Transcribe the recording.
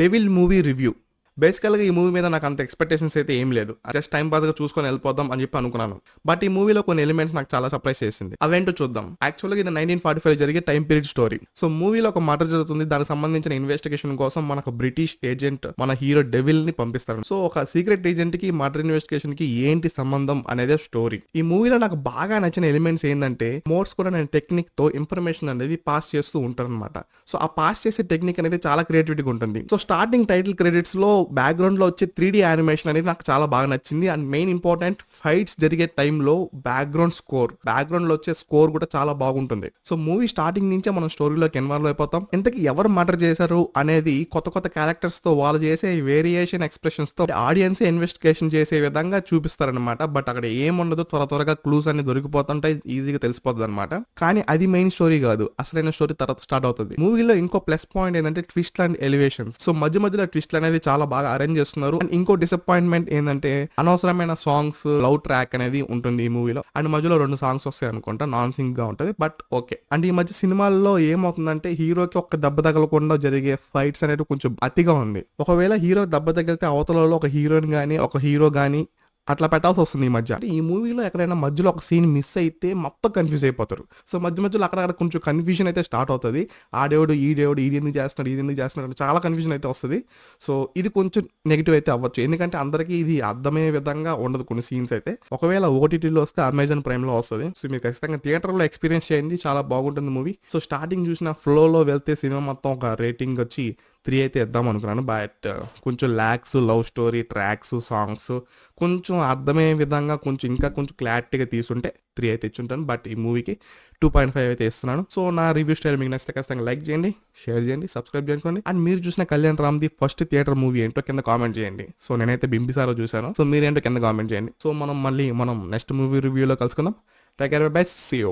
devil movie review బేసికల్గా ఈ movie మీద నాకు అంత ఎక్స్పెక్టేషన్స్ అయితే ఏం లేదు జస్ట్ టైం పాస్గా చూసుకొని వెళ్ళిపోదాం అని చెప్పి అనుకున్నాను బట్ ఈ మూవీలో కొన్ని ఎలిమెంట్స్ నాకు చాలా సర్ప్రైజ్ చేసింది అవేంటో చూద్దాం యాక్చువల్గా ఇది నైన్టీన్ ఫార్టీ ఫైవ్ జరిగే టైం పీరియడ్ స్టోరీ సో మూవీలో ఒక మర్డర్ జరుగుతుంది దానికి సంబంధించిన ఇన్వెస్టిగేషన్ కోసం మనకు బ్రిటిష్ ఏజెంట్ మన హీరో డెవిల్ ని పంపిస్తారు సో ఒక సీక్రెట్ ఏజెంట్ కి మర్డర్ ఇన్వెస్టిగేషన్ కి ఏంటి సంబంధం అనేది స్టోరీ ఈ మూవీలో నాకు బాగా నచ్చిన ఎలిమెంట్స్ ఏంటంటే మోర్స్ కూడా నేను టెక్నిక్ తో ఇన్ఫర్మేషన్ అనేది పాస్ చేస్తూ ఉంటారనమాట సో ఆ పాస్ చేసే టెక్నిక్ అనేది చాలా క్రియేటివిటీగా ఉంటుంది సో స్టార్టింగ్ టైటిల్ క్రెడిట్స్ లో బ్యాక్గ్రౌండ్లో వచ్చే త్రీ డీ యానిమేషన్ అనేది నాకు చాలా బాగా నచ్చింది అండ్ మెయిన్ ఇంపార్టెంట్ ఫైట్స్ జరిగే టైంలో బ్యాక్గ్రౌండ్ స్కోర్ బ్యాక్గ్రౌండ్లో వచ్చే స్కోర్ కూడా చాలా బాగుంటుంది సో మూవీ స్టార్టింగ్ నుంచే మనం స్టోరీలోకి ఇన్వాల్వ్ అయిపోతాం ఇంతకి ఎవరు మర్డర్ చేశారు అనేది కొత్త కొత్త క్యారెక్టర్స్తో వాళ్ళు చేసే వేరియేషన్ ఎక్స్ప్రెషన్స్తో ఆడియన్సే ఇన్వెస్టిగేషన్ చేసే విధంగా చూపిస్తారనమాట బట్ అక్కడ ఏముండదు త్వర త్వరగా క్లూస్ అన్ని దొరికిపోతుంటే ఈజీగా తెలిసిపోతుంది అనమాట కానీ అది మెయిన్ స్టోరీ కాదు అసలైన స్టోరీ తర్వాత స్టార్ట్ అవుతుంది మూవీలో ఇంకో ప్లస్ పాయింట్ ఏంటంటే ట్విస్ట్ అండ్ ఎలివేషన్ సో మధ్య మధ్యలో ట్విస్ట్ అనేది చాలా బాగా అరేంజ్ చేస్తున్నారు అండ్ ఇంకో డిసప్పాయింట్మెంట్ ఏంటంటే అనవసరమైన సాంగ్స్ లవ్ ట్రాక్ అనేది ఉంటుంది ఈ మూవీలో అండ్ మధ్యలో రెండు సాంగ్స్ వస్తాయి అనుకుంటా నాన్ సింగ్ గా ఉంటుంది బట్ ఓకే అండ్ ఈ మధ్య సినిమాల్లో ఏమవుతుందంటే హీరోకి ఒక్క దెబ్బ తగలకుండా జరిగే ఫైట్స్ అనేది కొంచెం అతిగా ఉంది ఒకవేళ హీరో దెబ్బ తగిలితే అవతలలో ఒక హీరోయిన్ గానీ ఒక హీరో గానీ అట్లా పెట్టాల్సి వస్తుంది ఈ మధ్య ఈ మూవీలో ఎక్కడైనా మధ్యలో ఒక సీన్ మిస్ అయితే మొత్తం కన్ఫ్యూజ్ అయిపోతారు సో మధ్య మధ్యలో అక్కడక్కడ కొంచెం కన్ఫ్యూజన్ అయితే స్టార్ట్ అవుతుంది ఆ డేవుడు ఈ డేవుడు ఇది ఎందుకు చేస్తున్నాడు ఇది ఎందుకు చేస్తున్నాడు చాలా కన్ఫ్యూజన్ అయితే వస్తుంది సో ఇది కొంచెం నెగిటివ్ అయితే అవ్వచ్చు ఎందుకంటే అందరికీ ఇది అర్థమయ్యే విధంగా ఉండదు కొన్ని సీన్స్ అయితే ఒకవేళ ఓటీటీలో వస్తే అమెజాన్ ప్రైమ్లో వస్తుంది సో మీరు ఖచ్చితంగా థియేటర్లో ఎక్స్పీరియన్స్ చేయండి చాలా బాగుంటుంది మూవీ సో స్టార్టింగ్ చూసిన ఫ్లోలో వెళ్తే సినిమా మొత్తం ఒక రేటింగ్ వచ్చి త్రీ అయితే ఇద్దాం అనుకున్నాను బట్ కొంచెం lacks love story tracks songs కొంచెం అర్థమయ్యే విధంగా కొంచెం ఇంకా కొంచెం క్లారిటీగా తీసుంటే త్రీ అయితే ఇచ్చి ఉంటాను బట్ ఈ మూవీకి టూ పాయింట్ ఫైవ్ అయితే ఇస్తున్నాను సో నా రివ్యూ స్టైల్ మీకు నచ్చితే ఖచ్చితంగా లైక్ చేయండి షేర్ చేయండి సబ్స్క్రైబ్ చేసుకోండి అండ్ మీరు చూసిన Kalyan Ram the first theatre movie ఏంటో కింద కామెంట్ చేయండి సో నేనైతే బింబిసారో చూశాను సో మీరేంటో కింద కామెంట్ చేయండి సో మనం మళ్ళీ మనం నెక్స్ట్ మూవీ రివ్యూలో కలుసుకుందాం టేక్ కేర్ బై సీ